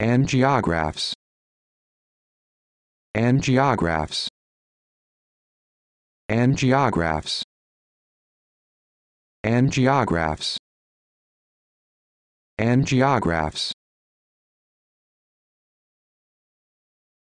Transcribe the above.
Angiographs. Angiographs. Angiographs. Angiographs. Angiographs.